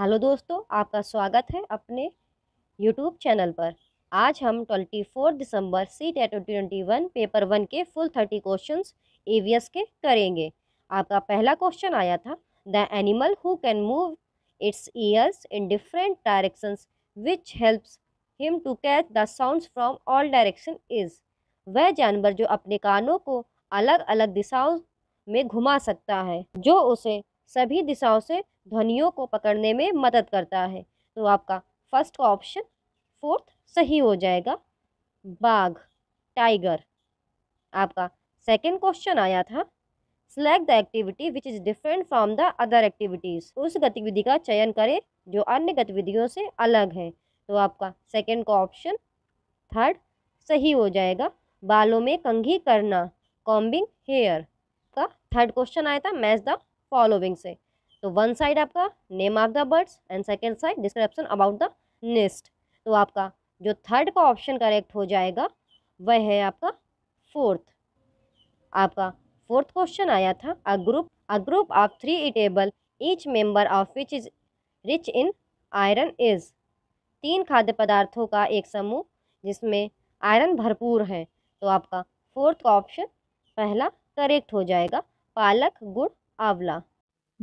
Hello दोस्तों आपका स्वागत है अपने यूट्यूब चैनल पर आज हम 24 दिसंबर C TET twenty one paper one के फुल थर्टी क्वेश्चंस एवीएस के करेंगे आपका पहला क्वेश्चन आया था the animal who can move its ears in different directions which helps him to catch the sounds from all direction is वह जानवर जो अपने कानों को अलग अलग दिशाओं में घुमा सकता है जो उसे सभी दिशाओं से ध्वनियों को पकड़ने में मदद करता है तो आपका फर्स्ट ऑप्शन फोर्थ सही हो जाएगा बाघ टाइगर आपका सेकेंड क्वेश्चन आया था select the activity which is different from the other activities उस गतिविधि का चयन करें जो अन्य गतिविधियों से अलग है तो आपका सेकेंड का ऑप्शन थर्ड सही हो जाएगा बालों में कंघी करना कॉम्बिंग हेयर का थर्ड क्वेश्चन आया था मैच द फॉलोविंग से तो वन साइड आपका name of the birds and second side description about the nest तो आपका जो थर्ड का ऑप्शन करेक्ट हो जाएगा वह है आपका फोर्थ आपका फोर्थ क्वेश्चन आया था a group a group of three eatable each member of which is rich in iron is तीन खाद्य पदार्थों का एक समूह जिसमें आयरन भरपूर है तो आपका फोर्थ ऑप्शन पहला करेक्ट हो जाएगा पालक गुड़ आंवला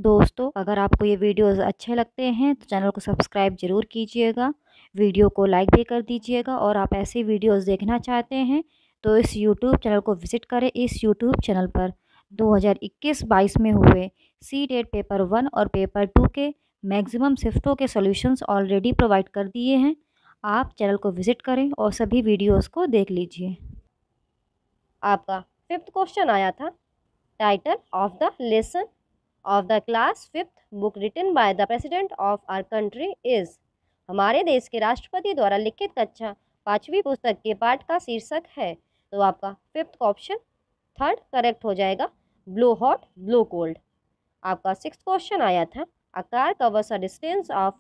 दोस्तों अगर आपको ये वीडियोस अच्छे लगते हैं तो चैनल को सब्सक्राइब ज़रूर कीजिएगा वीडियो को लाइक भी कर दीजिएगा और आप ऐसे वीडियोस देखना चाहते हैं तो इस यूट्यूब चैनल को विज़िट करें इस यूट्यूब चैनल पर 2021-22 में हुए सी डेट पेपर वन और पेपर टू के मैक्सिमम शिफ्टों के सोल्यूशनस ऑलरेडी प्रोवाइड कर दिए हैं आप चैनल को विज़िट करें और सभी वीडियोज़ को देख लीजिए आपका फिफ्थ क्वेश्चन आया था title of the lesson of the class fifth book written by the president of our country is हमारे देश के राष्ट्रपति द्वारा लिखित कक्षा पाँचवीं पुस्तक के पाठ का शीर्षक है तो आपका फिफ्थ ऑप्शन थर्ड करेक्ट हो जाएगा ब्लू हॉट ब्लू कोल्ड आपका सिक्स क्वेश्चन आया था आकार कवर्स अ डिस्टेंस ऑफ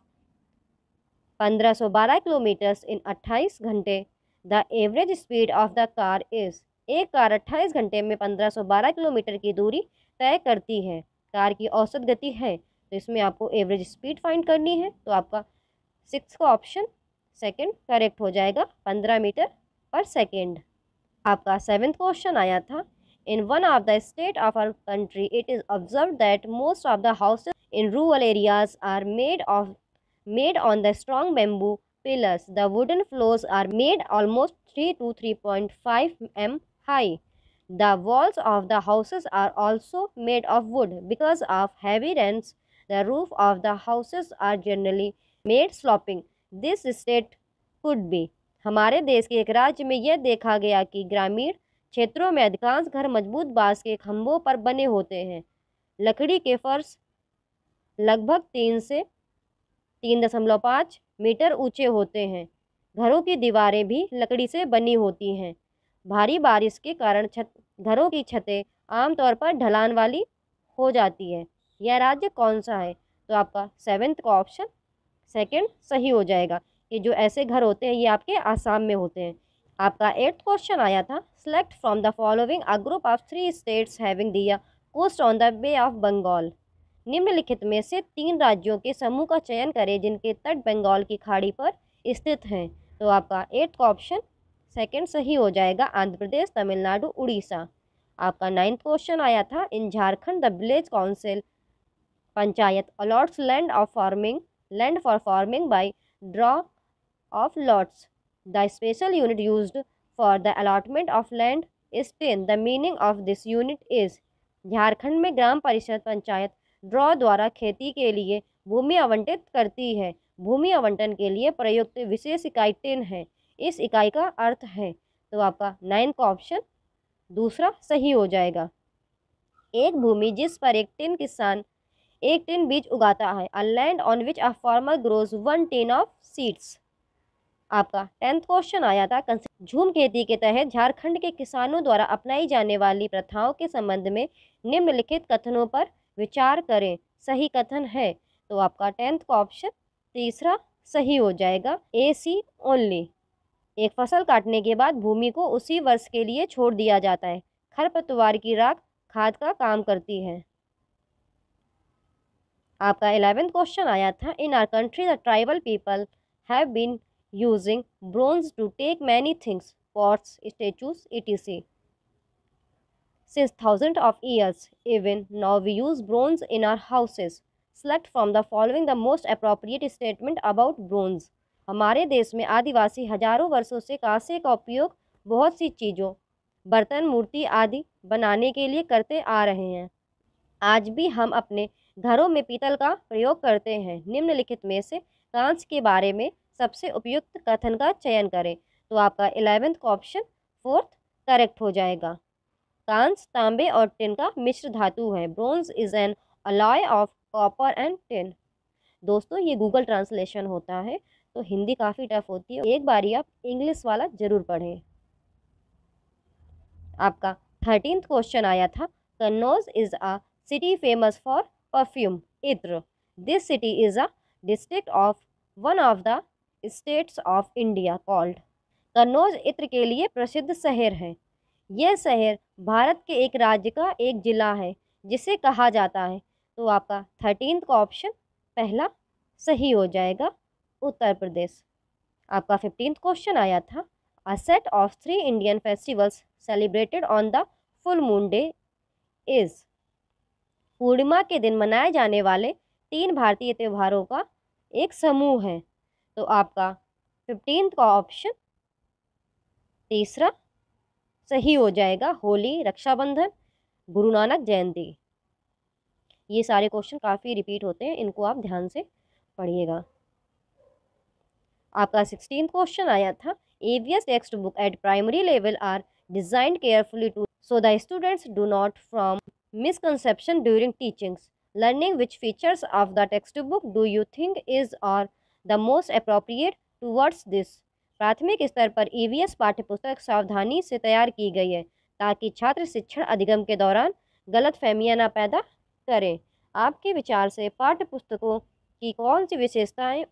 पंद्रह सौ बारह किलोमीटर्स इन अट्ठाईस घंटे the average speed of the car is एक कार अट्ठाईस घंटे में पंद्रह सौ बारह किलोमीटर की दूरी तय करती है कार की औसत गति है तो इसमें आपको एवरेज स्पीड फाइंड करनी है तो आपका सिक्स का ऑप्शन सेकंड करेक्ट हो जाएगा पंद्रह मीटर पर सेकंड आपका सेवेंथ क्वेश्चन आया था in one of the state of our country it is observe that most of the houses in rural areas are made of made on the strong bamboo pillars the wooden floors are made almost three two three point five m high The walls of the houses are also made of wood. Because of heavy rains, the roof of the houses are generally made sloping. This state could be. हमारे देश के एक राज्य में यह देखा गया कि ग्रामीण क्षेत्रों में अधिकांश घर मजबूत बांस के खंभों पर बने होते हैं लकड़ी के फर्श लगभग तीन से तीन दशमलव पाँच मीटर ऊंचे होते हैं घरों की दीवारें भी लकड़ी से बनी होती हैं भारी बारिश के कारण छत घरों की छतें आमतौर पर ढलान वाली हो जाती है यह राज्य कौन सा है तो आपका सेवेंथ का ऑप्शन सेकंड सही हो जाएगा ये जो ऐसे घर होते हैं ये आपके आसाम में होते हैं आपका एट्थ क्वेश्चन आया था select from the following a group of three states having दिया coast on the Bay of Bengal निम्नलिखित में से तीन राज्यों के समूह का चयन करें जिनके तट बंगाल की खाड़ी पर स्थित हैं तो आपका एट्थ का ऑप्शन सेकंड सही हो जाएगा आंध्र प्रदेश तमिलनाडु उड़ीसा आपका नाइन्थ क्वेश्चन आया था in Jharkhand the village council panchayat allots land of farming land for farming by draw of lots the special unit use for the allotment of land is ten the meaning of this unit is Jharkhand में ग्राम परिषद panchayat draw द्वारा खेती के लिए भूमि आवंटित करती है भूमि आवंटन के लिए प्रयुक्त विशेष इकाई टेन है इस इकाई का अर्थ है तो आपका नाइन का ऑप्शन दूसरा सही हो जाएगा एक भूमि जिस पर एक टिन किसान एक टिन बीज उगाता है a land on which a farmer grows one tin of seeds आपका टेंथ क्वेश्चन आया था झूम खेती के तहत झारखंड के किसानों द्वारा अपनाई जाने वाली प्रथाओं के संबंध में निम्नलिखित कथनों पर विचार करें सही कथन है तो आपका टेंथ का ऑप्शन तीसरा सही हो जाएगा ए सी ओनली एक फसल काटने के बाद भूमि को उसी वर्ष के लिए छोड़ दिया जाता है खरपतवार की राख खाद का काम करती है आपका एलेवेंथ क्वेश्चन आया था in our country the tribal people have been using bronze to take many things pots statues etc since thousand of years even now we use bronze in our houses select from the following the most appropriate statement about bronze हमारे देश में आदिवासी हजारों वर्षों से कांसे का उपयोग बहुत सी चीज़ों बर्तन मूर्ति आदि बनाने के लिए करते आ रहे हैं आज भी हम अपने घरों में पीतल का प्रयोग करते हैं निम्नलिखित में से कांच के बारे में सबसे उपयुक्त कथन का चयन करें तो आपका इलेवेंथ का ऑप्शन फोर्थ करेक्ट हो जाएगा कांच तांबे और टिन का मिश्र धातु है bronze is an alloy of copper and tin दोस्तों ये गूगल ट्रांसलेशन होता है तो हिंदी काफ़ी टफ होती है एक बार ही आप इंग्लिश वाला ज़रूर पढ़ें आपका थर्टीन क्वेश्चन आया था Kannauj is a city famous for perfume इत्र this city is a district of one of the states of India called Kannauj इत्र के लिए प्रसिद्ध शहर है यह शहर भारत के एक राज्य का एक जिला है जिसे कहा जाता है तो आपका थर्टीन का ऑप्शन पहला सही हो जाएगा उत्तर प्रदेश आपका फिफ्टीन क्वेश्चन आया था a set of three Indian festivals celebrated on the full moon day is पूर्णिमा के दिन मनाए जाने वाले तीन भारतीय त्योहारों का एक समूह है तो आपका फिफ्टींथ का ऑप्शन तीसरा सही हो जाएगा होली रक्षाबंधन गुरु नानक जयंती ये सारे क्वेश्चन काफ़ी रिपीट होते हैं इनको आप ध्यान से पढ़िएगा आपका सिक्सटीन क्वेश्चन आया था as text book at primary level are designed carefully to so the students do not from teachings learning which features of the text book do you think is is the most appropriate towards this प्राथमिक स्तर पर ई V S पाठ्यपुस्तक सावधानी से तैयार की गई है ताकि छात्र शिक्षण अधिगम के दौरान गलत फहमियाँ ना पैदा करें आपके विचार से पाठ्य पुस्तकों की कौन सी विशेषताएं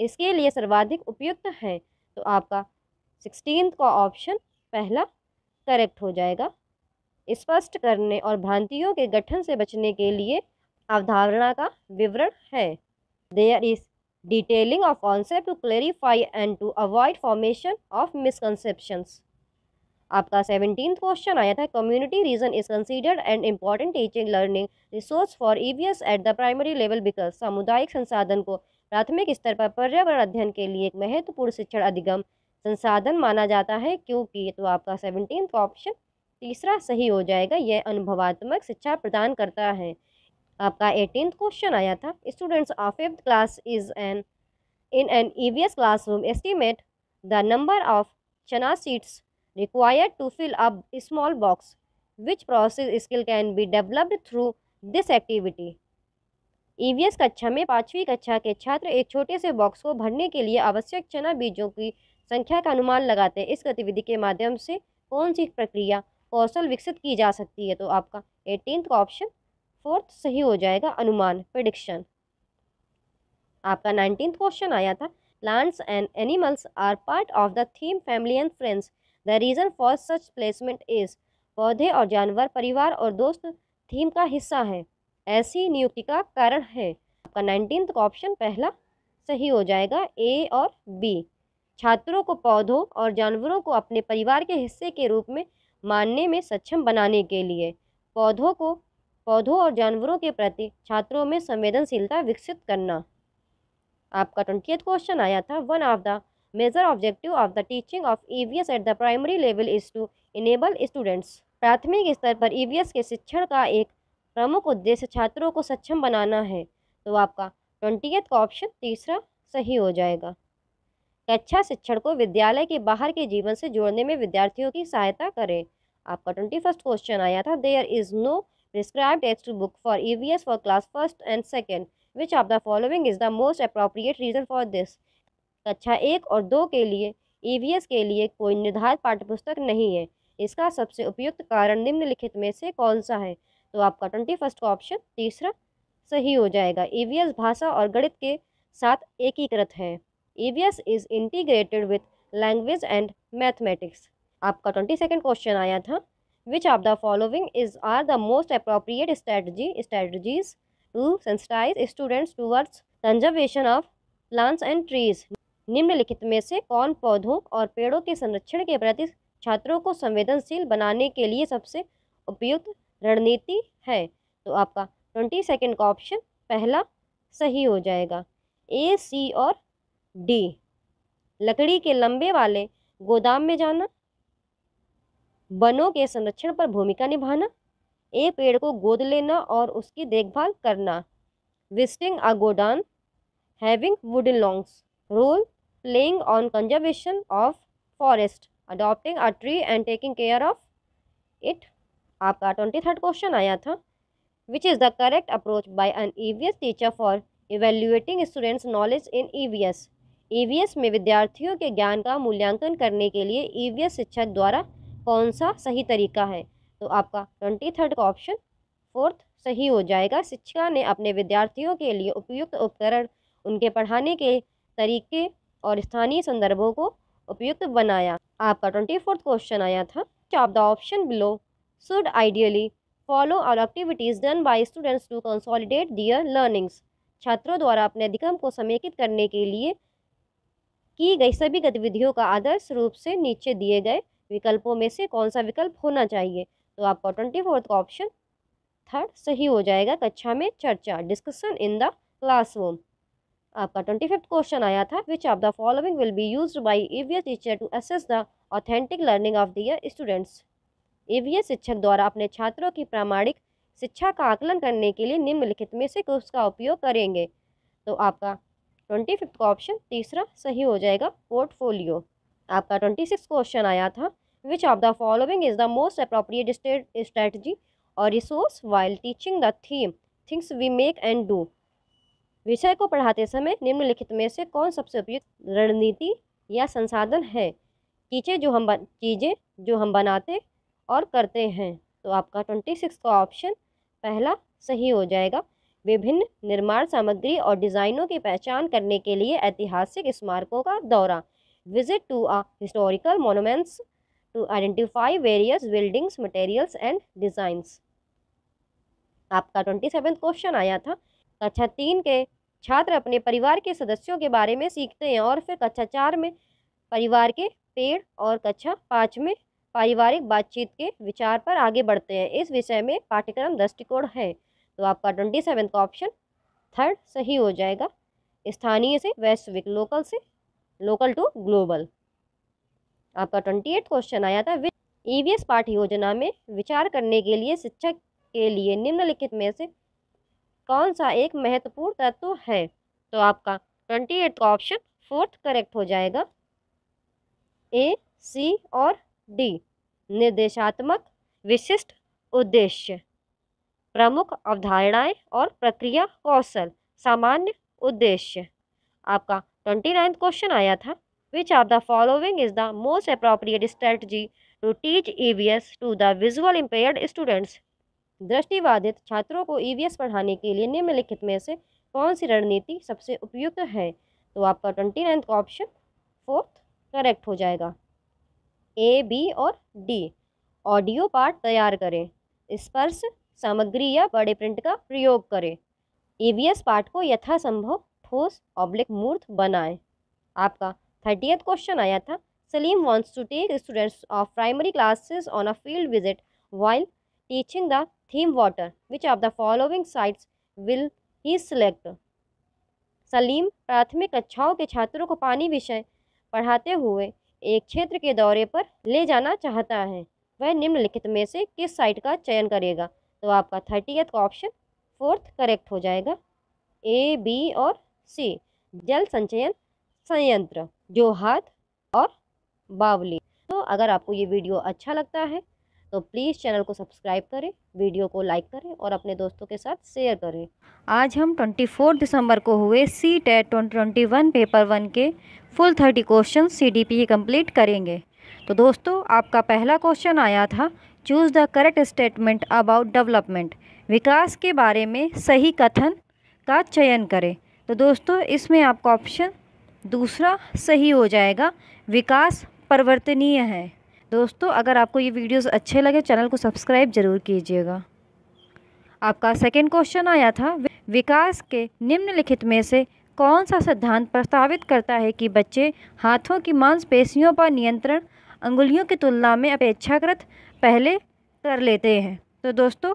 इसके लिए सर्वाधिक उपयुक्त हैं तो आपका सिक्सटीन का ऑप्शन पहला करेक्ट हो जाएगा स्पष्ट करने और भ्रांतियों के गठन से बचने के लिए अवधारणा का विवरण है there is detailing of concept to clarify and to avoid formation of misconceptions आपका सेवनटीन क्वेश्चन आया था community region is considered and important teaching learning resource for EVS at the primary level because सामुदायिक संसाधन को प्राथमिक स्तर पर पर्यावरण अध्ययन के लिए एक महत्वपूर्ण शिक्षण अधिगम संसाधन माना जाता है क्योंकि तो आपका सेवनटीन ऑप्शन तीसरा सही हो जाएगा यह अनुभवात्मक शिक्षा प्रदान करता है आपका एटीन क्वेश्चन आया था students of fifth class is an in an EVS classroom estimate the number of chana seeds required to fill up small box which process skill can be developed through this activity EVS कक्षा में पाँचवीं कक्षा के छात्र एक छोटे से box को भरने के लिए आवश्यक चना बीजों की संख्या का अनुमान लगाते हैं इस गतिविधि के माध्यम से कौन सी प्रक्रिया कौशल विकसित की जा सकती है तो आपका एटीन का ऑप्शन फोर्थ सही हो जाएगा अनुमान प्रडिक्शन आपका नाइनटीन क्वेश्चन आया था plants and animals are part of the theme family and friends the reason for such placement is पौधे और जानवर परिवार और दोस्त थीम का हिस्सा हैं ऐसी नियुक्ति का कारण है आपका नाइनटीन्थ का ऑप्शन पहला सही हो जाएगा ए और बी छात्रों को पौधों और जानवरों को अपने परिवार के हिस्से के रूप में मानने में सक्षम बनाने के लिए पौधों को पौधों और जानवरों के प्रति छात्रों में संवेदनशीलता विकसित करना आपका ट्वेंटी क्वेश्चन आया था one of the major objective of the teaching of EVS at the primary level is to enable students प्राथमिक स्तर पर ईवीएस e के शिक्षण का एक प्रमुख उद्देश्य छात्रों को सक्षम बनाना है तो आपका ट्वेंटी का ऑप्शन तीसरा सही हो जाएगा कक्षा शिक्षण को विद्यालय के बाहर के जीवन से जोड़ने में विद्यार्थियों की सहायता करें आपका ट्वेंटी फर्स्ट क्वेश्चन आया था there is no prescribe text book for E V S for class first and second which of the following is the most appropriate reason for this कक्षा एक और दो के लिए ई e के लिए कोई निर्धारित पाठ्यपुस्तक नहीं है इसका सबसे उपयुक्त कारण निम्नलिखित में से कौन सा है तो आपका ट्वेंटी फर्स्ट का ऑप्शन तीसरा सही हो जाएगा ईवीएस भाषा और गणित के साथ एकीकृत है EVS is integrated with language and mathematics आपका ट्वेंटी सेकेंड क्वेश्चन आया था which of the following is are the most appropriate strategy strategies to sensitize students towards conservation of plants and trees निम्नलिखित में से कौन पौधों और पेड़ों के संरक्षण के प्रति छात्रों को संवेदनशील बनाने के लिए सबसे उपयुक्त रणनीति है तो आपका ट्वेंटी सेकेंड का ऑप्शन पहला सही हो जाएगा ए सी और डी लकड़ी के लंबे वाले गोदाम में जाना वनों के संरक्षण पर भूमिका निभाना ए पेड़ को गोद लेना और उसकी देखभाल करना visiting a godown having wood logs role playing on conservation of forest adopting a tree and taking care of it आपका ट्वेंटी थर्ड क्वेश्चन आया था which is the correct approach by an E V S teacher for evaluating students knowledge in E V S E V S में विद्यार्थियों के ज्ञान का मूल्यांकन करने के लिए ई वी एस शिक्षक द्वारा कौन सा सही तरीका है तो आपका ट्वेंटी थर्ड का ऑप्शन फोर्थ सही हो जाएगा शिक्षिका ने अपने विद्यार्थियों के लिए उपयुक्त उपकरण उनके पढ़ाने के तरीके और स्थानीय संदर्भों को उपयुक्त बनाया आपका ट्वेंटी फोर्थ क्वेश्चन आया था आप the option below should ideally follow our activities done by students to consolidate their learnings. छात्रों द्वारा अपने अधिगम को समेकित करने के लिए की गई सभी गतिविधियों का आदर्श रूप से नीचे दिए गए विकल्पों में से कौन सा विकल्प होना चाहिए तो आपका ट्वेंटी फोर्थ का ऑप्शन थर्ड सही हो जाएगा कक्षा में चर्चा डिस्कशन इन द क्लासरूम आपका ट्वेंटी फिफ्थ क्वेश्चन आया था which of the following will be use by EVS teacher to assess the authentic learning of their students EVS शिक्षक द्वारा अपने छात्रों की प्रामाणिक शिक्षा का आकलन करने के लिए निम्नलिखित में से कुछ का उपयोग करेंगे तो आपका ट्वेंटी फिफ्थ का ऑप्शन तीसरा सही हो जाएगा पोर्टफोलियो आपका ट्वेंटी सिक्स क्वेश्चन आया था which of the following is the most appropriate state strategy और resource while teaching the theme things we make and do विषय को पढ़ाते समय निम्नलिखित में से कौन सबसे उपयुक्त रणनीति या संसाधन है चीज़ें जो हम चीज़ें जो हम बनाते और करते हैं तो आपका ट्वेंटी सिक्स का ऑप्शन पहला सही हो जाएगा विभिन्न निर्माण सामग्री और डिज़ाइनों की पहचान करने के लिए ऐतिहासिक स्मारकों का दौरा visit to a historical monuments to identify various buildings materials and designs आपका ट्वेंटी सेवन क्वेश्चन आया था कक्षा तीन के छात्र अपने परिवार के सदस्यों के बारे में सीखते हैं और फिर कक्षा चार में परिवार के पेड़ और कक्षा पाँच में पारिवारिक बातचीत के विचार पर आगे बढ़ते हैं इस विषय में पाठ्यक्रम दृष्टिकोण है तो आपका ट्वेंटी सेवन का ऑप्शन थर्ड सही हो जाएगा स्थानीय से वैश्विक लोकल से लोकल टू ग्लोबल आपका ट्वेंटी एट क्वेश्चन आया था ई वी एस पाठ योजना में विचार करने के लिए शिक्षक के लिए निम्नलिखित में से कौन सा एक महत्वपूर्ण तत्व है तो आपका ट्वेंटी एट का ऑप्शन फोर्थ करेक्ट हो जाएगा ए सी और डी निर्देशात्मक विशिष्ट उद्देश्य प्रमुख अवधारणाएं और प्रक्रिया कौशल सामान्य उद्देश्य आपका ट्वेंटी नाइन्थ क्वेश्चन आया था which are the following is the most appropriate strategy to teach EVS to the visual impaired students दृष्टिबाधित छात्रों को ईवीएस e पढ़ाने के लिए निम्नलिखित में से कौन सी रणनीति सबसे उपयुक्त है तो आपका twenty ninth option fourth correct हो जाएगा ए बी और डी ऑडियो पार्ट तैयार करें स्पर्श सामग्री या बड़े प्रिंट का प्रयोग करें ईवीएस e पार्ट को यथासंभव ठोस ऑब्लिक मूर्त बनाएं आपका थर्टियथ क्वेश्चन आया था Salim wants to take students of primary classes on a field visit while teaching the theme water which of the following sites will he select Salim प्राथमिक कक्षाओं के छात्रों को पानी विषय पढ़ाते हुए एक क्षेत्र के दौरे पर ले जाना चाहता है वह निम्नलिखित में से किस साइट का चयन करेगा तो आपका थर्टी का ऑप्शन फोर्थ करेक्ट हो जाएगा ए बी और सी जल संचयन संयंत्र जो हाथ और बावली तो अगर आपको ये वीडियो अच्छा लगता है तो प्लीज़ चैनल को सब्सक्राइब करें वीडियो को लाइक करें और अपने दोस्तों के साथ शेयर करें आज हम 24 दिसंबर को हुए C TET e twenty paper one के full thirty question C D P e complete करेंगे तो दोस्तों आपका पहला क्वेश्चन आया था choose the correct statement about development विकास के बारे में सही कथन का चयन करें तो दोस्तों इसमें आपका ऑप्शन दूसरा सही हो जाएगा विकास परिवर्तनीय है दोस्तों अगर आपको ये वीडियोस अच्छे लगे चैनल को सब्सक्राइब ज़रूर कीजिएगा आपका सेकेंड क्वेश्चन आया था विकास के निम्नलिखित में से कौन सा सिद्धांत प्रस्तावित करता है कि बच्चे हाथों की मांसपेशियों पर नियंत्रण अंगुलियों की तुलना में अपेक्षाकृत पहले कर लेते हैं तो दोस्तों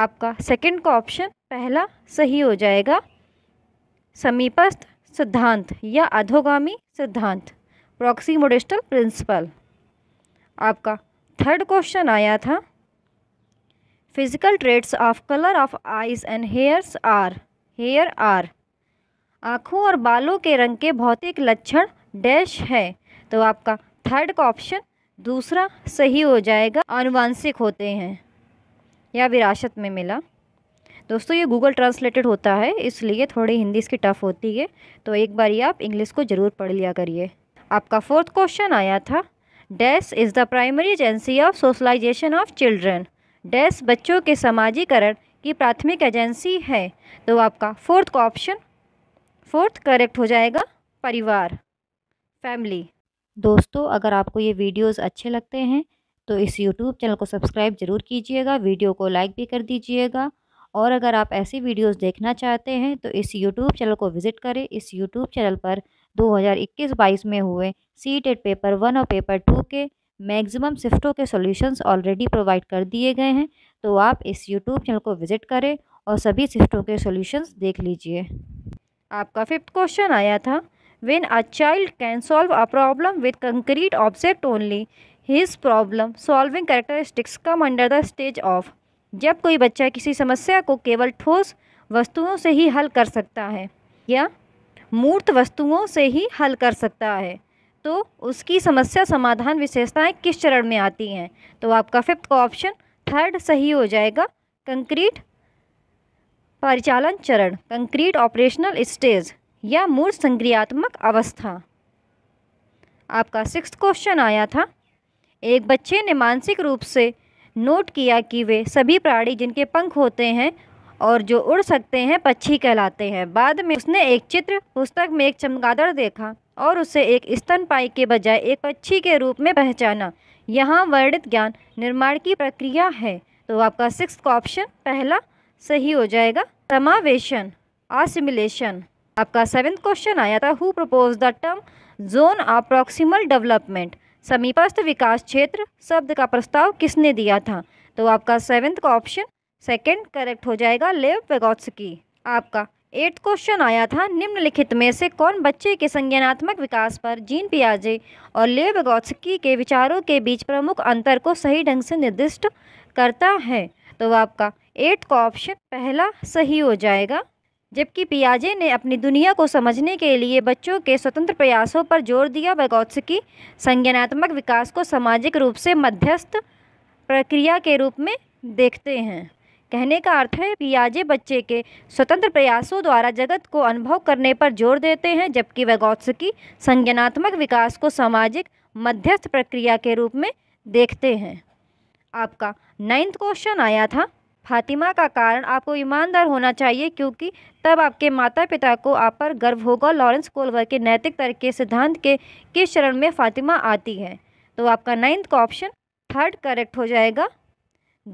आपका सेकेंड का ऑप्शन पहला सही हो जाएगा समीपस्थ सिद्धांत या अधोगामी सिद्धांत प्रॉक्सीमोडिस्टल प्रिंसिपल आपका थर्ड क्वेश्चन आया था physical traits of colour of eyes and hairs are hair are आँखों और बालों के रंग के भौतिक लक्षण डैश है तो आपका थर्ड का ऑप्शन दूसरा सही हो जाएगा अनुवांशिक होते हैं या विरासत में मिला दोस्तों ये गूगल ट्रांसलेटेड होता है इसलिए थोड़ी हिंदी इसकी टफ़ होती है तो एक बार ये आप इंग्लिश को ज़रूर पढ़ लिया करिए आपका फोर्थ क्वेश्चन आया था dash is the primary agency of socialization of children dash बच्चों के समाजीकरण की प्राथमिक एजेंसी है तो आपका फोर्थ का ऑप्शन फोर्थ करेक्ट हो जाएगा परिवार फैमिली दोस्तों अगर आपको ये वीडियोस अच्छे लगते हैं तो इस यूट्यूब चैनल को सब्सक्राइब ज़रूर कीजिएगा वीडियो को लाइक भी कर दीजिएगा और अगर आप ऐसी वीडियोस देखना चाहते हैं तो इस यूट्यूब चैनल को विज़िट करें इस यूट्यूब चैनल पर 2021-22 में हुए सी टेट पेपर वन और पेपर टू के मैक्सिमम शिफ्टों के सॉल्यूशंस ऑलरेडी प्रोवाइड कर दिए गए हैं तो आप इस यूट्यूब चैनल को विज़िट करें और सभी शिफ्टों के सॉल्यूशंस देख लीजिए आपका फिफ्थ क्वेश्चन आया था when a child can solve a problem with concrete object only his problem solving characteristics come under the stage of जब कोई बच्चा किसी समस्या को केवल ठोस वस्तुओं से ही हल कर सकता है या मूर्त वस्तुओं से ही हल कर सकता है तो उसकी समस्या समाधान विशेषताएं किस चरण में आती हैं तो आपका फिफ्थ का ऑप्शन थर्ड सही हो जाएगा कंक्रीट परिचालन चरण कंक्रीट ऑपरेशनल स्टेज या मूर्त संक्रियात्मक अवस्था आपका सिक्स क्वेश्चन आया था एक बच्चे ने मानसिक रूप से नोट किया कि वे सभी प्राणी जिनके पंख होते हैं और जो उड़ सकते हैं पक्षी कहलाते हैं बाद में उसने एक चित्र पुस्तक में एक चमगादड़ देखा और उसे एक स्तनपाई के बजाय एक पक्षी के रूप में पहचाना यहाँ वर्णित ज्ञान निर्माण की प्रक्रिया है तो आपका सिक्स का ऑप्शन पहला सही हो जाएगा समावेशन आसिमिलेशन आपका सेवेंथ क्वेश्चन आया था who propose the term zone of development समीपस्थ विकास क्षेत्र शब्द का प्रस्ताव किसने दिया था तो आपका सेवेंथ का ऑप्शन सेकंड करेक्ट हो जाएगा लेव पेगोत्सकी आपका एट क्वेश्चन आया था निम्नलिखित में से कौन बच्चे के संज्ञानात्मक विकास पर जीन पियाजे और लेव बेगोत्सकी के विचारों के बीच प्रमुख अंतर को सही ढंग से निर्दिष्ट करता है तो आपका एट्थ का ऑप्शन पहला सही हो जाएगा जबकि पियाजे ने अपनी दुनिया को समझने के लिए बच्चों के स्वतंत्र प्रयासों पर जोर दिया की संज्ञानात्मक विकास को सामाजिक रूप से मध्यस्थ प्रक्रिया के रूप में देखते हैं कहने का अर्थ है पियाजे बच्चे के स्वतंत्र प्रयासों द्वारा जगत को अनुभव करने पर जोर देते हैं जबकि वैगौत्सकी संज्ञानात्मक विकास को सामाजिक मध्यस्थ प्रक्रिया के रूप में देखते हैं आपका नाइन्थ क्वेश्चन आया था फातिमा का कारण आपको ईमानदार होना चाहिए क्योंकि तब आपके माता पिता को आप पर गर्व होगा लॉरेंस कोलवर के नैतिक तर्क के सिद्धांत के किस चरण में फातिमा आती है तो आपका नाइन्थ का ऑप्शन थर्ड करेक्ट हो जाएगा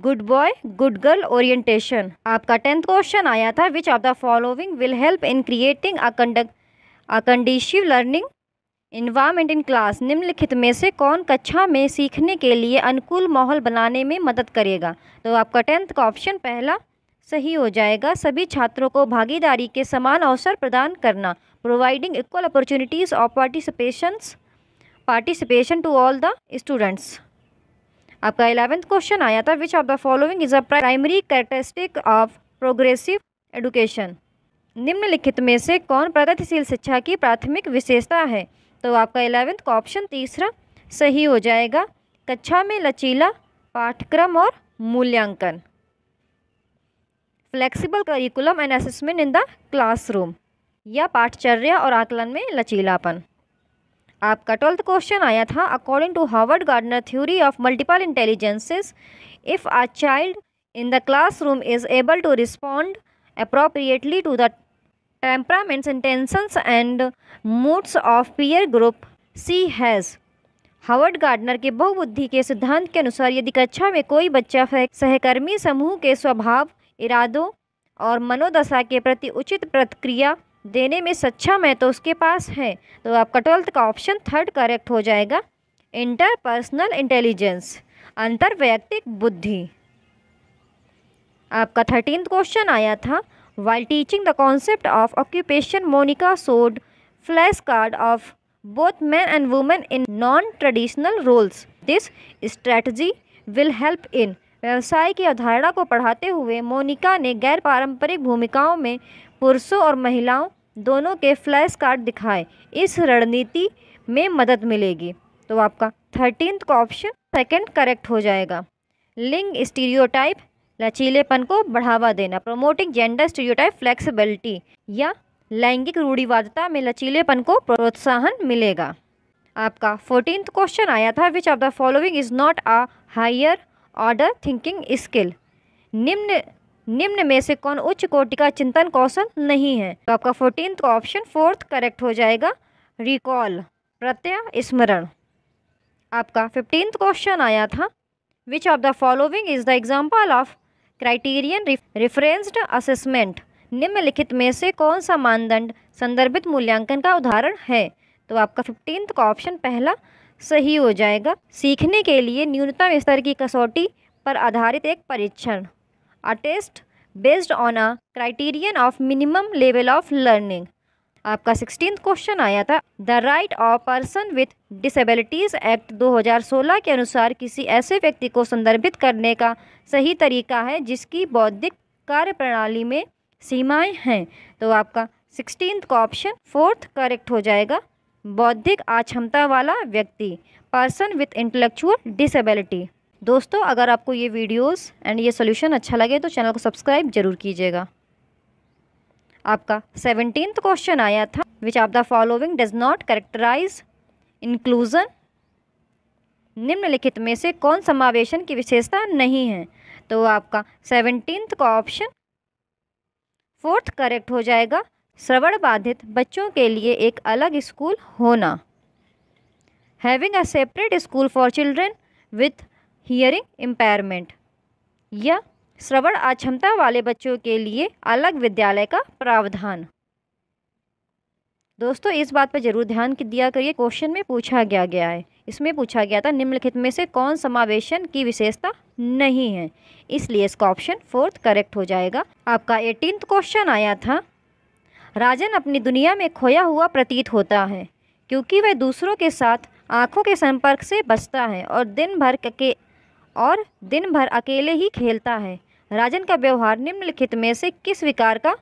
good boy good girl orientation आपका टेंथ क्वेश्चन आया था which of the following will help in creating a conducive learning environment in class निम्नलिखित में से कौन कक्षा में सीखने के लिए अनुकूल माहौल बनाने में मदद करेगा तो आपका टेंथ का ऑप्शन पहला सही हो जाएगा सभी छात्रों को भागीदारी के समान अवसर प्रदान करना providing equal opportunities of participations participation to all the students आपका इलेवेंथ क्वेश्चन आया था which of the following is a primary characteristic of progressive education निम्नलिखित में से कौन प्रगतिशील शिक्षा की प्राथमिक विशेषता है तो आपका इलेवेंथ का ऑप्शन तीसरा सही हो जाएगा कक्षा में लचीला पाठ्यक्रम और मूल्यांकन flexible curriculum and assessment in the classroom या पाठचर्या और आकलन में लचीलापन आपका ट्वेल्थ क्वेश्चन आया था according to Harvard Gardner theory of multiple intelligences if a child the class room is able to respond appropriately to the temperaments intentions and moods of peer group she has Harvard Gardner के बहुबुद्धि के सिद्धांत के अनुसार यदि कक्षा में कोई बच्चा सहकर्मी समूह के स्वभाव इरादों और मनोदशा के प्रति उचित प्रतिक्रिया देने में सक्षम है तो उसके पास है तो आपका ट्वेल्थ का ऑप्शन थर्ड करेक्ट हो जाएगा इंटरपर्सनल इंटेलिजेंस अंतर्वैयक्तिक बुद्धि आपका थर्टीन क्वेश्चन आया था while teaching the concept of occupation Monica showed flash card of both men and women in non traditional roles this strategy will help in व्यवसाय की अवधारणा को पढ़ाते हुए मोनिका ने गैर पारंपरिक भूमिकाओं में पुरुषों और महिलाओं दोनों के फ्लैश कार्ड दिखाएं इस रणनीति में मदद मिलेगी तो आपका थर्टीन का ऑप्शन सेकंड करेक्ट हो जाएगा लिंग स्टीरियोटाइप लचीलेपन को बढ़ावा देना प्रोमोटिंग जेंडर स्टीरियोटाइप फ्लेक्सिबिलिटी या लैंगिक रूढ़िवादता में लचीलेपन को प्रोत्साहन मिलेगा आपका फोर्टीन क्वेश्चन आया था which of the following is not a higher order thinking skill निम्न निम्न में से कौन उच्च कोटि का चिंतन कौशल नहीं है तो आपका फोर्टीन का ऑप्शन फोर्थ करेक्ट हो जाएगा रिकॉल प्रत्यय स्मरण आपका फिफ्टीन क्वेश्चन आया था which of the following is the example of criterion referenced assessment निम्नलिखित में से कौन सा मानदंड संदर्भित मूल्यांकन का उदाहरण है तो आपका फिफ्टीन का ऑप्शन पहला सही हो जाएगा सीखने के लिए न्यूनतम स्तर की कसौटी पर आधारित एक परीक्षण a test based on a criterion of minimum level of learning आपका सिक्सटीन क्वेश्चन आया था the right of person with disabilities act 2016 के अनुसार किसी ऐसे व्यक्ति को संदर्भित करने का सही तरीका है जिसकी बौद्धिक कार्य प्रणाली में सीमाएं हैं तो आपका सिक्सटीन का ऑप्शन फोर्थ करेक्ट हो जाएगा बौद्धिक अक्षमता वाला व्यक्ति पर्सन विथ इंटेलेक्चुअल डिसेबिलिटी दोस्तों अगर आपको ये वीडियोस एंड ये सोल्यूशन अच्छा लगे तो चैनल को सब्सक्राइब जरूर कीजिएगा आपका सेवनटीन क्वेश्चन आया था which of the following does not characterize inclusion निम्नलिखित में से कौन समावेशन की विशेषता नहीं है तो आपका सेवनटीन का ऑप्शन फोर्थ करेक्ट हो जाएगा श्रवण बाधित बच्चों के लिए एक अलग स्कूल होना having a separate school for children with hearing impairment या श्रवण अक्षमता वाले बच्चों के लिए अलग विद्यालय का प्रावधान दोस्तों इस बात पर जरूर ध्यान दिया करिए क्वेश्चन में पूछा गया गया है इसमें पूछा गया था निम्नलिखित में से कौन समावेशन की विशेषता नहीं है इसलिए इसका ऑप्शन फोर्थ करेक्ट हो जाएगा आपका एटीन क्वेश्चन आया था राजन अपनी दुनिया में खोया हुआ प्रतीत होता है क्योंकि वह दूसरों के साथ आँखों के संपर्क से बचता है और दिन भर के और दिन भर अकेले ही खेलता है राजन का व्यवहार निम्नलिखित में से किस विकार का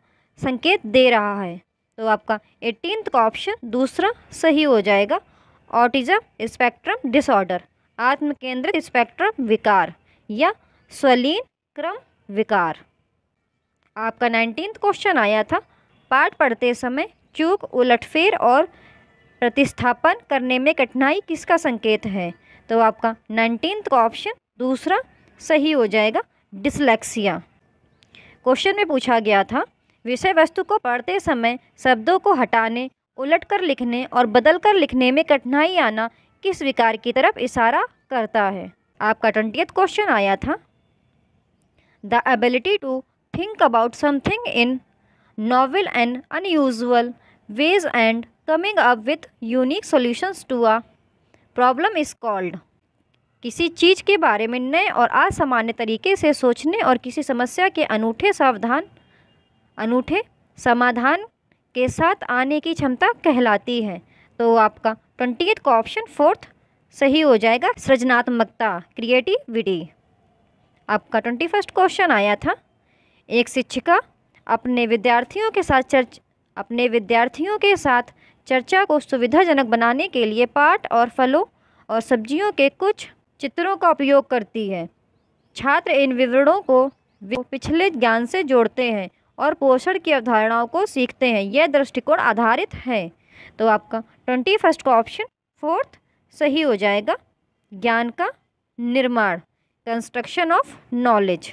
संकेत दे रहा है तो आपका एटीन का ऑप्शन दूसरा सही हो जाएगा ऑटिज़म स्पेक्ट्रम डिसऑर्डर आत्म केंद्रित स्पेक्ट्रम विकार या स्वलीन क्रम विकार आपका नाइनटीन क्वेश्चन आया था पाठ पढ़ते समय चूक उलटफेर और प्रतिस्थापन करने में कठिनाई किसका संकेत है तो आपका नाइनटीन का ऑप्शन दूसरा सही हो जाएगा डिसलेक्सिया क्वेश्चन में पूछा गया था विषय वस्तु को पढ़ते समय शब्दों को हटाने उलट कर लिखने और बदल कर लिखने में कठिनाई आना किस विकार की तरफ इशारा करता है आपका ट्वेंटियथ क्वेश्चन आया था the ability to think about something in novel and unusual ways and coming up with unique solutions to a problem is called किसी चीज़ के बारे में नए और असामान्य तरीके से सोचने और किसी समस्या के अनूठे सावधान अनूठे समाधान के साथ आने की क्षमता कहलाती है तो आपका ट्वेंटी का ऑप्शन फोर्थ सही हो जाएगा सृजनात्मकता क्रिएटिविटी आपका ट्वेंटी फर्स्ट क्वेश्चन आया था एक शिक्षिका अपने विद्यार्थियों के साथ चर्च अपने विद्यार्थियों के साथ चर्चा को सुविधाजनक बनाने के लिए पाठ और फलों और सब्जियों के कुछ चित्रों का उपयोग करती है छात्र इन विवरणों को पिछले ज्ञान से जोड़ते हैं और पोषण की अवधारणाओं को सीखते हैं यह दृष्टिकोण आधारित है तो आपका ट्वेंटी फर्स्ट का ऑप्शन फोर्थ सही हो जाएगा ज्ञान का निर्माण कंस्ट्रक्शन ऑफ नॉलेज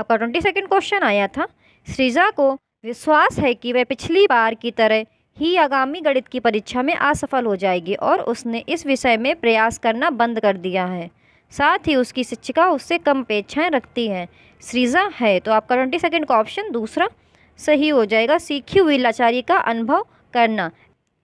आपका ट्वेंटी सेकेंड क्वेश्चन आया था श्रीजा को विश्वास है कि वह पिछली बार की तरह ही आगामी गणित की परीक्षा में असफल हो जाएगी और उसने इस विषय में प्रयास करना बंद कर दिया है साथ ही उसकी शिक्षिका उससे कम अपेक्षाएँ रखती हैं सृजा है तो आपका ट्वेंटी सेकेंड का ऑप्शन दूसरा सही हो जाएगा सीखी हुई लाचारी का अनुभव करना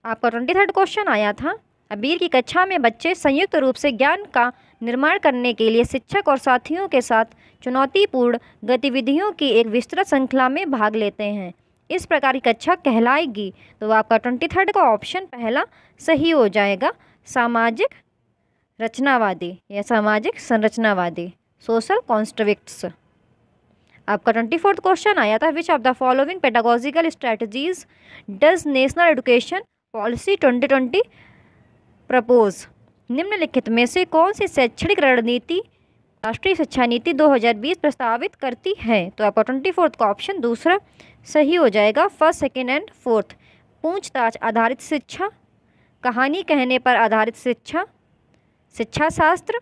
आपका ट्वेंटी थर्ड क्वेश्चन आया था अबीर की कक्षा में बच्चे संयुक्त रूप से ज्ञान का निर्माण करने के लिए शिक्षक और साथियों के साथ चुनौतीपूर्ण गतिविधियों की एक विस्तृत श्रृंखला में भाग लेते हैं इस प्रकार की कक्षा अच्छा कहलाएगी तो आपका ट्वेंटी थर्ड का ऑप्शन पहला सही हो जाएगा सामाजिक रचनावादी या सामाजिक संरचनावादी सोशल कॉन्स्ट्रविक्ट्स आपका ट्वेंटी फोर्थ क्वेश्चन आया था which of the following pedagogical strategies does National Education Policy twenty twenty propose निम्नलिखित में से कौन सी शैक्षणिक रणनीति राष्ट्रीय शिक्षा नीति 2020 प्रस्तावित करती है तो आपका ट्वेंटी फोर्थ का ऑप्शन दूसरा सही हो जाएगा फर्स्ट सेकेंड एंड फोर्थ पूछताछ आधारित शिक्षा कहानी कहने पर आधारित शिक्षा शिक्षा शास्त्र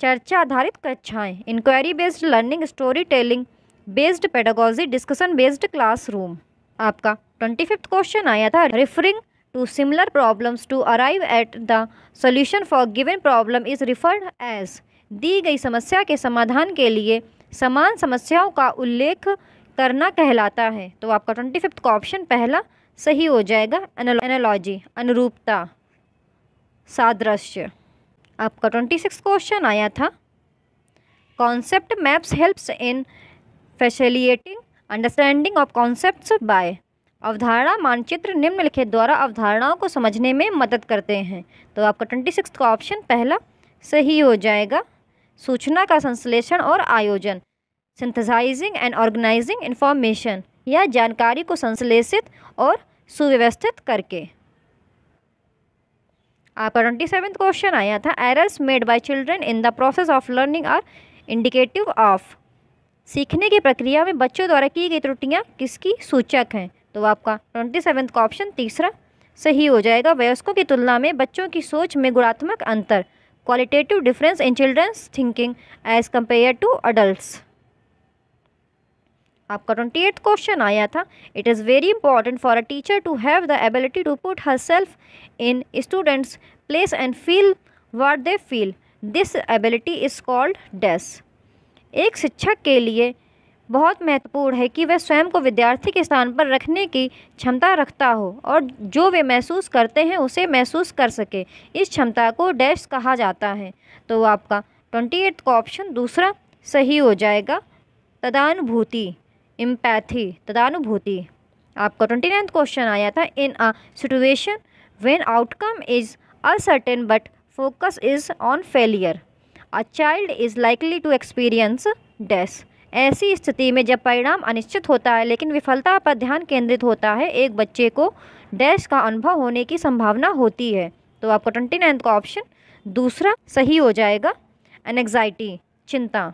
चर्चा आधारित कक्षाएं inquiry based learning story telling based pedagogy discussion based classroom आपका ट्वेंटी फिफ्थ क्वेश्चन आया था referring to similar problems to arrive at the solution for given problem is referred as दी गई समस्या के समाधान के लिए समान समस्याओं का उल्लेख करना कहलाता है तो आपका ट्वेंटी फिफ्थ का ऑप्शन पहला सही हो जाएगा एनालॉजी अनुरूपता सादृश्य आपका ट्वेंटी सिक्स क्वेश्चन आया था concept maps helps in facilitating understanding of concepts by अवधारणा मानचित्र निम्नलिखित द्वारा अवधारणाओं को समझने में मदद करते हैं तो आपका ट्वेंटी सिक्स का ऑप्शन पहला सही हो जाएगा सूचना का संश्लेषण और आयोजन सिंथेसाइजिंग एंड ऑर्गेनाइजिंग इन्फॉर्मेशन या जानकारी को संश्लेषित और सुव्यवस्थित करके आपका ट्वेंटी सेवेंथ क्वेश्चन आया था errors made by children in the process of learning are indicative of सीखने की प्रक्रिया में बच्चों द्वारा की गई त्रुटियाँ किसकी सूचक हैं तो आपका ट्वेंटी सेवेंथ का ऑप्शन तीसरा सही हो जाएगा वयस्कों की तुलना में बच्चों की सोच में गुणात्मक अंतर qualitative difference in children's thinking as compared to adults आपका ट्वेंटी एट क्वेश्चन आया था it is very important for a teacher to have the ability to put herself in students place and feel what they feel this ability is called डेस एक शिक्षक के लिए बहुत महत्वपूर्ण है कि वह स्वयं को विद्यार्थी के स्थान पर रखने की क्षमता रखता हो और जो वे महसूस करते हैं उसे महसूस कर सके इस क्षमता को डैश कहा जाता है तो आपका ट्वेंटी एट का ऑप्शन दूसरा सही हो जाएगा तदानुभूति एम्पैथी तदानुभूति आपका ट्वेंटी नाइन्थ क्वेश्चन आया था in a situation when outcome is uncertain but focus is on failure a child is likely to experience dash ऐसी स्थिति में जब परिणाम अनिश्चित होता है लेकिन विफलता पर ध्यान केंद्रित होता है एक बच्चे को डैश का अनुभव होने की संभावना होती है तो आपका ट्वेंटी नाइन्थ का ऑप्शन दूसरा सही हो जाएगा एनेग्जाइटी चिंता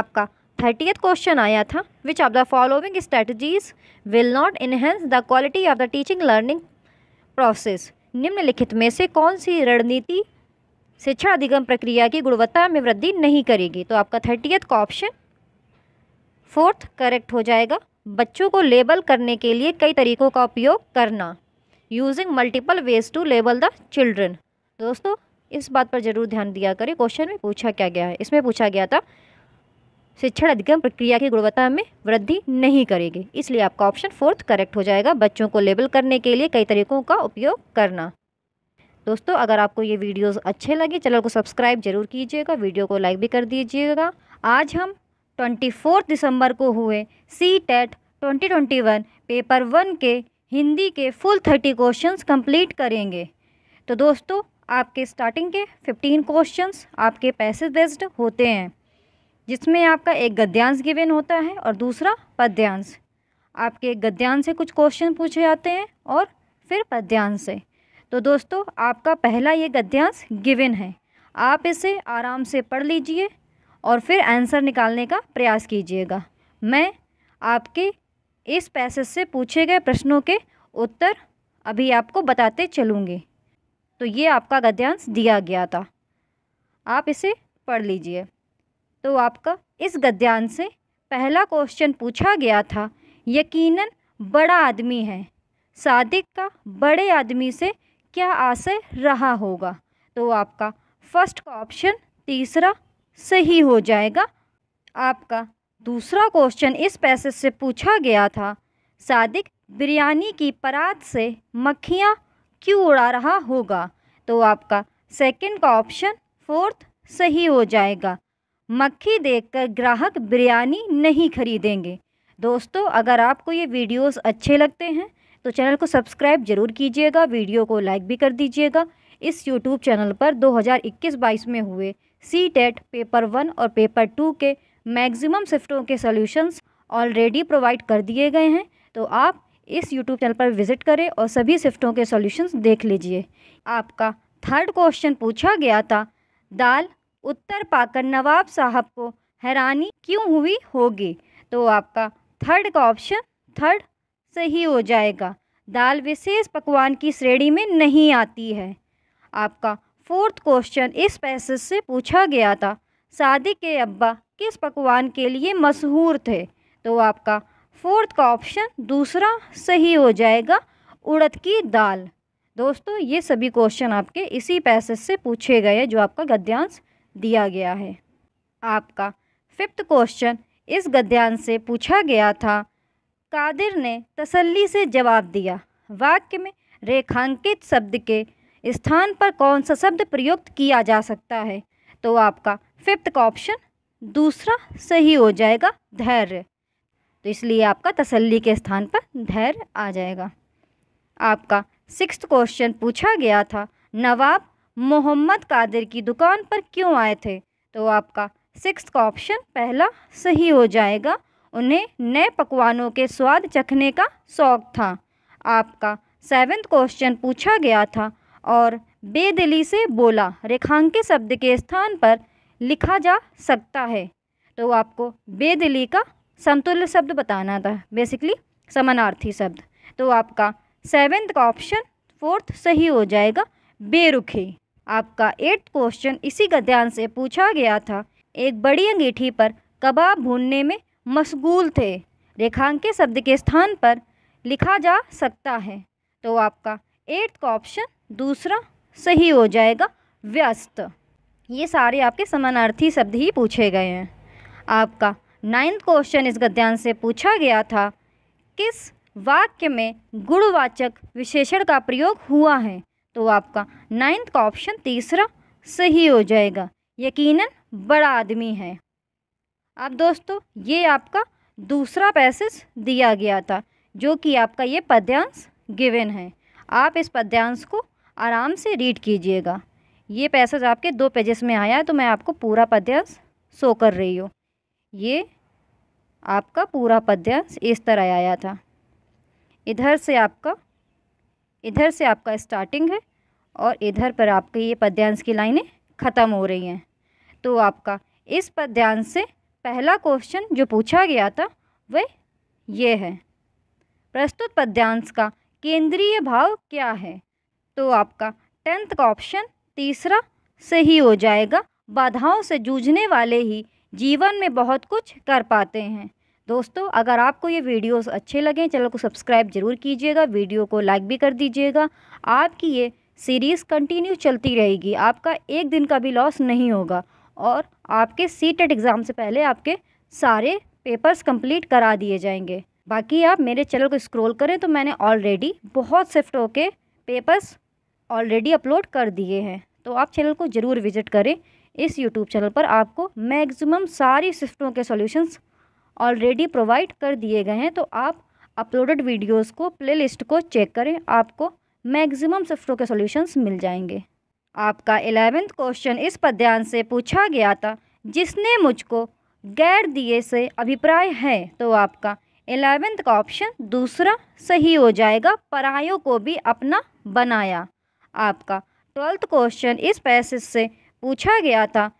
आपका थर्टियथ क्वेश्चन आया था which of the following strategies will not enhance the quality of the teaching learning process निम्नलिखित में से कौन सी रणनीति शिक्षा अधिगम प्रक्रिया की गुणवत्ता में वृद्धि नहीं करेगी तो आपका थर्टियथ का ऑप्शन फोर्थ करेक्ट हो जाएगा बच्चों को लेबल करने के लिए कई तरीकों का उपयोग करना using multiple ways to label the children दोस्तों इस बात पर ज़रूर ध्यान दिया करें क्वेश्चन में पूछा क्या गया है इसमें पूछा गया था शिक्षण अधिगम प्रक्रिया की गुणवत्ता में वृद्धि नहीं करेगी इसलिए आपका ऑप्शन फोर्थ करेक्ट हो जाएगा बच्चों को लेबल करने के लिए कई तरीकों का उपयोग करना दोस्तों अगर आपको ये वीडियोस अच्छे लगे चैनल को सब्सक्राइब जरूर कीजिएगा वीडियो को लाइक भी कर दीजिएगा आज हम ट्वेंटी फोर्थ दिसंबर को हुए C TET e twenty twenty one paper one के हिंदी के फुल थर्टी क्वेश्चंस कंप्लीट करेंगे तो दोस्तों आपके स्टार्टिंग के फिफ्टीन क्वेश्चंस आपके पैसे बेस्ड होते हैं जिसमें आपका एक गद्यांश गिवेन होता है और दूसरा पद्यांश आपके गद्यांश से कुछ क्वेश्चन पूछे जाते हैं और फिर पद्यांश से तो दोस्तों आपका पहला ये गद्यांश गिवन है आप इसे आराम से पढ़ लीजिए और फिर आंसर निकालने का प्रयास कीजिएगा मैं आपके इस पैसेज से पूछे गए प्रश्नों के उत्तर अभी आपको बताते चलूँगी तो ये आपका गद्यांश दिया गया था आप इसे पढ़ लीजिए तो आपका इस गद्यांश से पहला क्वेश्चन पूछा गया था यकीनन बड़ा आदमी है सादिक का बड़े आदमी से क्या आशय रहा होगा तो आपका फर्स्ट का ऑप्शन तीसरा सही हो जाएगा आपका दूसरा क्वेश्चन इस पैसेज से पूछा गया था सादिक बिरयानी की परात से मक्खियाँ क्यों उड़ा रहा होगा तो आपका सेकंड का ऑप्शन फोर्थ सही हो जाएगा मक्खी देखकर ग्राहक बिरयानी नहीं खरीदेंगे दोस्तों अगर आपको ये वीडियोस अच्छे लगते हैं तो चैनल को सब्सक्राइब जरूर कीजिएगा वीडियो को लाइक भी कर दीजिएगा इस यूट्यूब चैनल पर 2021-22 में हुए सी टेट पेपर वन और पेपर टू के मैक्सिमम शिफ्टों के सॉल्यूशंस ऑलरेडी प्रोवाइड कर दिए गए हैं तो आप इस यूट्यूब चैनल पर विजिट करें और सभी शिफ्टों के सॉल्यूशंस देख लीजिए आपका थर्ड क्वेश्चन पूछा गया था दाल उत्तर पाकर नवाब साहब को हैरानी क्यों हुई होगी तो आपका थर्ड का ऑप्शन थर्ड सही हो जाएगा दाल विशेष पकवान की श्रेणी में नहीं आती है आपका फोर्थ क्वेश्चन इस पैसेज से पूछा गया था शादी के अब्बा किस पकवान के लिए मशहूर थे तो आपका फोर्थ का ऑप्शन दूसरा सही हो जाएगा उड़द की दाल दोस्तों ये सभी क्वेश्चन आपके इसी पैसेज से पूछे गए जो आपका गद्यांश दिया गया है आपका फिफ्थ क्वेश्चन इस गद्यांश से पूछा गया था कादिर ने तसल्ली से जवाब दिया वाक्य में रेखांकित शब्द के स्थान पर कौन सा शब्द प्रयुक्त किया जा सकता है तो आपका फिफ्थ का ऑप्शन दूसरा सही हो जाएगा धैर्य तो इसलिए आपका तसल्ली के स्थान पर धैर्य आ जाएगा आपका सिक्स क्वेश्चन पूछा गया था नवाब मोहम्मद कादिर की दुकान पर क्यों आए थे तो आपका सिक्स का ऑप्शन पहला सही हो जाएगा उन्हें नए पकवानों के स्वाद चखने का शौक़ था आपका सेवेंथ क्वेश्चन पूछा गया था और बेदिली से बोला रेखांकित शब्द के स्थान पर लिखा जा सकता है तो आपको बेदिली का संतुल्य शब्द बताना था बेसिकली समानार्थी शब्द तो आपका सेवेंथ का ऑप्शन फोर्थ सही हो जाएगा बेरुखी आपका एट्थ क्वेश्चन इसी गद्यांश से पूछा गया था एक बड़ी अंगीठी पर कबाब भूनने में मशगूल थे रेखांकित शब्द के स्थान पर लिखा जा सकता है तो आपका एट्थ का ऑप्शन दूसरा सही हो जाएगा व्यस्त ये सारे आपके समानार्थी शब्द ही पूछे गए हैं आपका नाइन्थ क्वेश्चन इस गद्यांश से पूछा गया था किस वाक्य में गुणवाचक विशेषण का प्रयोग हुआ है तो आपका नाइन्थ का ऑप्शन तीसरा सही हो जाएगा यकीनन बड़ा आदमी है अब दोस्तों ये आपका दूसरा पैसेज दिया गया था जो कि आपका ये पद्यांश गिवन है आप इस पद्यांश को आराम से रीड कीजिएगा ये पैसेज आपके दो पेजेस में आया है तो मैं आपको पूरा पद्यांश शो कर रही हूँ ये आपका पूरा पद्यांश इस तरह आया था इधर से आपका इधर से आपका स्टार्टिंग है और इधर पर आपके ये पद्यांश की लाइनें ख़त्म हो रही हैं तो आपका इस पद्यांश से पहला क्वेश्चन जो पूछा गया था वह ये है प्रस्तुत पद्यांश का केंद्रीय भाव क्या है तो आपका टेंथ का ऑप्शन तीसरा सही हो जाएगा बाधाओं से जूझने वाले ही जीवन में बहुत कुछ कर पाते हैं दोस्तों अगर आपको ये वीडियोस अच्छे लगें चैनल को सब्सक्राइब जरूर कीजिएगा वीडियो को लाइक भी कर दीजिएगा आपकी ये सीरीज़ कंटिन्यू चलती रहेगी आपका एक दिन का भी लॉस नहीं होगा और आपके सी टेट एग्ज़ाम से पहले आपके सारे पेपर्स कंप्लीट करा दिए जाएंगे बाकी आप मेरे चैनल को स्क्रॉल करें तो मैंने ऑलरेडी बहुत शिफ्ट होके पेपर्स ऑलरेडी अपलोड कर दिए हैं तो आप चैनल को ज़रूर विज़िट करें इस यूट्यूब चैनल पर आपको मैक्सिमम सारी शिफ्टों के सॉल्यूशंस ऑलरेडी प्रोवाइड कर दिए गए हैं तो आप अपलोडेड वीडियोस को प्लेलिस्ट को चेक करें आपको मैक्सिमम शिफ्टों के सॉल्यूशंस मिल जाएंगे आपका एलेवेंथ क्वेश्चन इस पद्यांश से पूछा गया था जिसने मुझको गैर दिए से अभिप्राय है तो आपका एलेवेंथ का ऑप्शन दूसरा सही हो जाएगा परायों को भी अपना बनाया आपका ट्वेल्थ क्वेश्चन इस पैसेज से पूछा गया था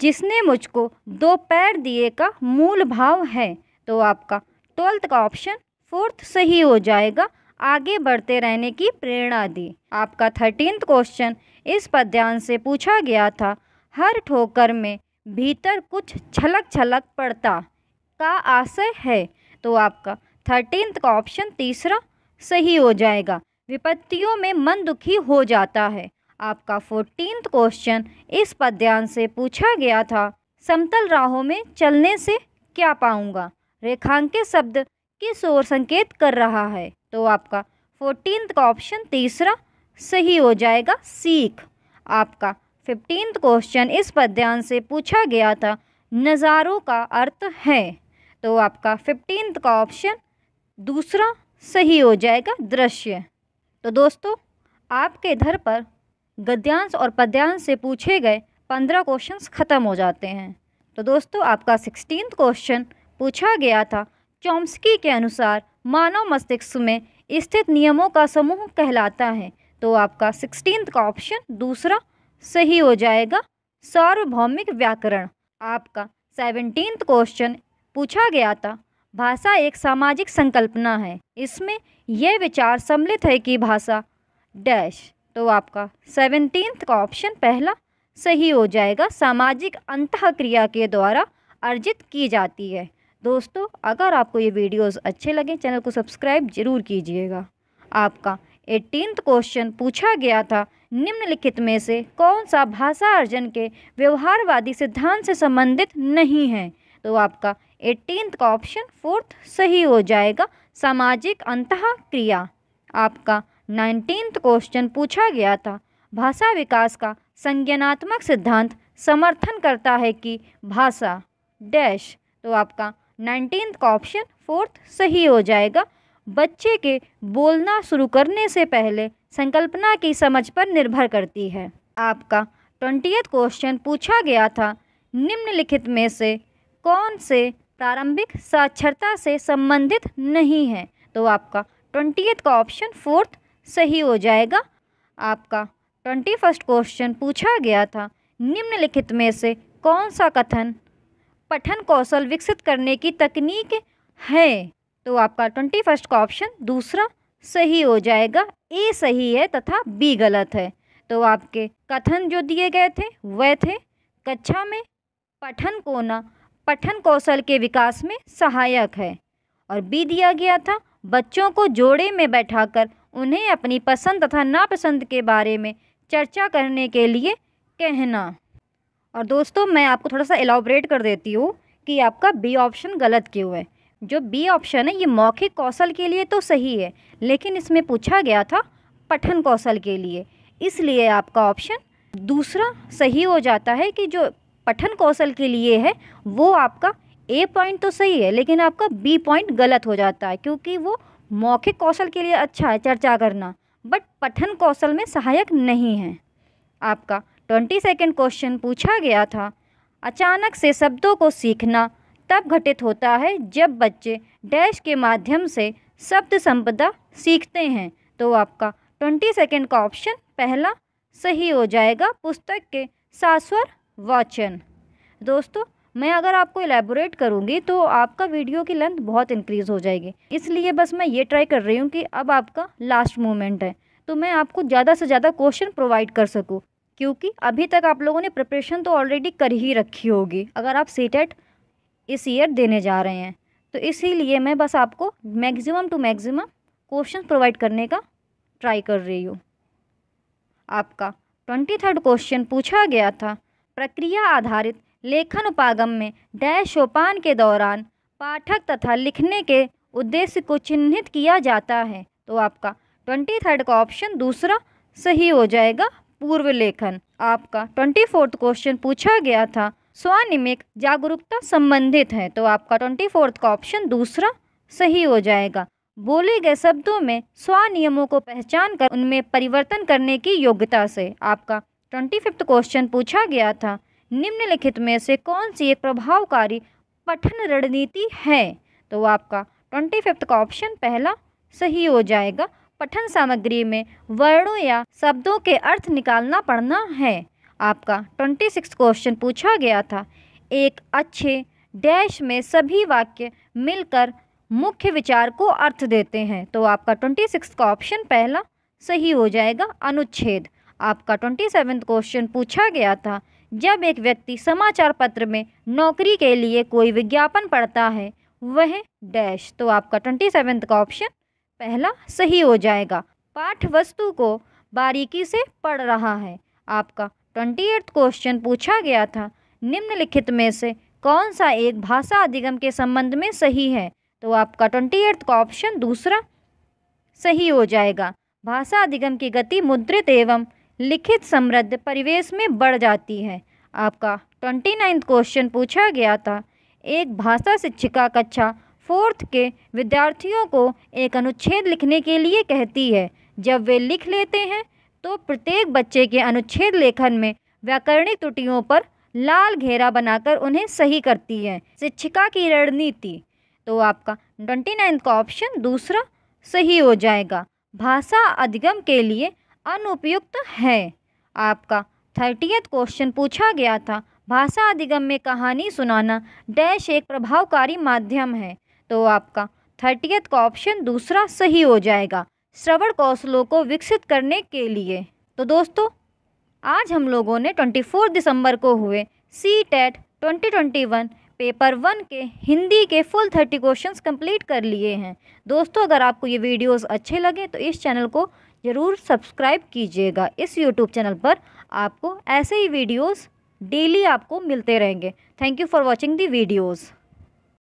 जिसने मुझको दो पैर दिए का मूल भाव है तो आपका ट्वेल्थ का ऑप्शन फोर्थ सही हो जाएगा आगे बढ़ते रहने की प्रेरणा दी आपका थर्टीन क्वेश्चन इस पद्यांश से पूछा गया था हर ठोकर में भीतर कुछ छलक छलक पड़ता का आशय है तो आपका थर्टीन का ऑप्शन तीसरा सही हो जाएगा विपत्तियों में मन दुखी हो जाता है आपका फोर्टीन क्वेश्चन इस पद्यांश से पूछा गया था समतल राहों में चलने से क्या पाऊंगा रेखांकित शब्द किस ओर संकेत कर रहा है तो आपका फोर्टीन का ऑप्शन तीसरा सही हो जाएगा सीख आपका फिफ्टींथ क्वेश्चन इस पद्यांश से पूछा गया था नज़ारों का अर्थ है तो आपका फिफ्टींथ का ऑप्शन दूसरा सही हो जाएगा दृश्य तो दोस्तों आपके घर पर गद्यांश और पद्यांश से पूछे गए पंद्रह क्वेश्चंस ख़त्म हो जाते हैं तो दोस्तों आपका सिक्सटीन क्वेश्चन पूछा गया था चॉम्स्की के अनुसार मानव मस्तिष्क में स्थित नियमों का समूह कहलाता है तो आपका सिक्सटीन का ऑप्शन दूसरा सही हो जाएगा सार्वभौमिक व्याकरण आपका सेवनटीन क्वेश्चन पूछा गया था भाषा एक सामाजिक संकल्पना है इसमें यह विचार सम्मिलित है कि भाषा डैश तो आपका सेवनटीन का ऑप्शन पहला सही हो जाएगा सामाजिक अंत क्रिया के द्वारा अर्जित की जाती है दोस्तों अगर आपको ये वीडियोस अच्छे लगे चैनल को सब्सक्राइब जरूर कीजिएगा आपका एटीन क्वेश्चन पूछा गया था निम्नलिखित में से कौन सा भाषा अर्जन के व्यवहारवादी सिद्धांत से संबंधित नहीं है तो आपका एटीन का ऑप्शन फोर्थ सही हो जाएगा सामाजिक अंत क्रिया आपका नाइनटीन क्वेश्चन पूछा गया था भाषा विकास का संज्ञानात्मक सिद्धांत समर्थन करता है कि भाषा डैश तो आपका नाइनटीन का ऑप्शन फोर्थ सही हो जाएगा बच्चे के बोलना शुरू करने से पहले संकल्पना की समझ पर निर्भर करती है आपका ट्वेंटियथ क्वेश्चन पूछा गया था निम्नलिखित में से कौन से प्रारंभिक साक्षरता से संबंधित नहीं है तो आपका ट्वेंटियथ का ऑप्शन फोर्थ सही हो जाएगा आपका ट्वेंटी फर्स्ट क्वेश्चन पूछा गया था निम्नलिखित में से कौन सा कथन पठन कौशल विकसित करने की तकनीक है तो आपका ट्वेंटी फर्स्ट का ऑप्शन दूसरा सही हो जाएगा ए सही है तथा बी गलत है तो आपके कथन जो दिए गए थे वह थे कक्षा में पठन कोना पठन कौशल के विकास में सहायक है और बी दिया गया था बच्चों को जोड़े में बैठाकर उन्हें अपनी पसंद तथा नापसंद के बारे में चर्चा करने के लिए कहना और दोस्तों मैं आपको थोड़ा सा एलाबरेट कर देती हूँ कि आपका बी ऑप्शन गलत क्यों है जो बी ऑप्शन है ये मौखिक कौशल के लिए तो सही है लेकिन इसमें पूछा गया था पठन कौशल के लिए इसलिए आपका ऑप्शन दूसरा सही हो जाता है कि जो पठन कौशल के लिए है वो आपका ए पॉइंट तो सही है लेकिन आपका बी पॉइंट गलत हो जाता है क्योंकि वो मौखिक कौशल के लिए अच्छा है चर्चा करना बट पठन कौशल में सहायक नहीं है आपका ट्वेंटी सेकेंड क्वेश्चन पूछा गया था अचानक से शब्दों को सीखना तब घटित होता है जब बच्चे डैश के माध्यम से शब्द संपदा सीखते हैं तो आपका ट्वेंटी सेकेंड का ऑप्शन पहला सही हो जाएगा पुस्तक के सास्वर वाचन दोस्तों मैं अगर आपको एलेबोरेट करूँगी तो आपका वीडियो की लेंथ बहुत इंक्रीज़ हो जाएगी इसलिए बस मैं ये ट्राई कर रही हूँ कि अब आपका लास्ट मोमेंट है तो मैं आपको ज़्यादा से ज़्यादा क्वेश्चन प्रोवाइड कर सकूँ क्योंकि अभी तक आप लोगों ने प्रिपरेशन तो ऑलरेडी कर ही रखी होगी अगर आप सीटेट इस ईयर देने जा रहे हैं तो इसीलिए मैं बस आपको maximum to maximum question provide करने का ट्राई कर रही हूँ आपका ट्वेंटी थर्ड क्वेश्चन पूछा गया था प्रक्रिया आधारित लेखन उपागम में डैश सोपान के दौरान पाठक तथा लिखने के उद्देश्य को चिन्हित किया जाता है तो आपका ट्वेंटी थर्ड का ऑप्शन दूसरा सही हो जाएगा पूर्व लेखन आपका ट्वेंटी फोर्थ क्वेश्चन पूछा गया था स्वानिमिक जागरूकता संबंधित है तो आपका ट्वेंटी फोर्थ का ऑप्शन दूसरा सही हो जाएगा बोले गए शब्दों में स्वनियमों को पहचान कर उनमें परिवर्तन करने की योग्यता से आपका ट्वेंटी फिफ्थ क्वेश्चन पूछा गया था निम्नलिखित में से कौन सी एक प्रभावकारी पठन रणनीति है तो आपका ट्वेंटी फिफ्थ का ऑप्शन पहला सही हो जाएगा पठन सामग्री में वर्णों या शब्दों के अर्थ निकालना पड़ना है आपका ट्वेंटी सिक्स क्वेश्चन पूछा गया था एक अच्छे डैश में सभी वाक्य मिलकर मुख्य विचार को अर्थ देते हैं तो आपका ट्वेंटी सिक्स का ऑप्शन पहला सही हो जाएगा अनुच्छेद आपका ट्वेंटी सेवन क्वेश्चन पूछा गया था जब एक व्यक्ति समाचार पत्र में नौकरी के लिए कोई विज्ञापन पढ़ता है वह डैश तो आपका ट्वेंटी सेवेंथ का ऑप्शन पहला सही हो जाएगा पाठ वस्तु को बारीकी से पढ़ रहा है आपका ट्वेंटी एट्थ क्वेश्चन पूछा गया था निम्नलिखित में से कौन सा एक भाषा अधिगम के संबंध में सही है तो आपका ट्वेंटी एट्थ का ऑप्शन दूसरा सही हो जाएगा भाषा अधिगम की गति मुद्रित एवं लिखित समृद्ध परिवेश में बढ़ जाती है आपका ट्वेंटी नाइन्थ क्वेश्चन पूछा गया था एक भाषा शिक्षिका कक्षा फोर्थ के विद्यार्थियों को एक अनुच्छेद लिखने के लिए कहती है जब वे लिख लेते हैं तो प्रत्येक बच्चे के अनुच्छेद लेखन में व्याकरणिक त्रुटियों पर लाल घेरा बनाकर उन्हें सही करती है शिक्षिका की रणनीति तो आपका ट्वेंटी नाइन्थ का ऑप्शन दूसरा सही हो जाएगा भाषा अधिगम के लिए अनुपयुक्त है आपका थर्टियथ क्वेश्चन पूछा गया था भाषा अधिगम में कहानी सुनाना डैश एक प्रभावकारी माध्यम है तो आपका थर्टियथ का ऑप्शन दूसरा सही हो जाएगा श्रवण कौशलों को विकसित करने के लिए तो दोस्तों आज हम लोगों ने 24 दिसंबर को हुए C TET e twenty paper one के हिंदी के फुल थर्टी क्वेश्चंस कंप्लीट कर लिए हैं दोस्तों अगर आपको ये वीडियोस अच्छे लगे तो इस चैनल को ज़रूर सब्सक्राइब कीजिएगा इस यूट्यूब चैनल पर आपको ऐसे ही वीडियोस डेली आपको मिलते रहेंगे thank you for watching the videos